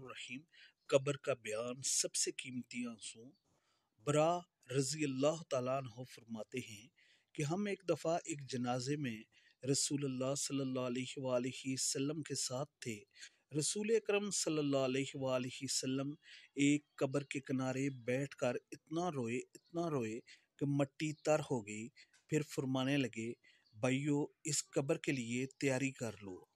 रहीम कब्र का बयान सबसे कीमती आंसू बरा रज़ी अल्लाह तह फरमाते हैं कि हम एक दफ़ा एक जनाजे में रसूल सल्ला के साथ थे रसूल अक्रम सल्लाम एक कब्र के किनारे बैठ कर इतना रोए इतना रोए कि मट्टी तर हो गई फिर फरमाने लगे भाइयों इस कब्र के लिए तैयारी कर लो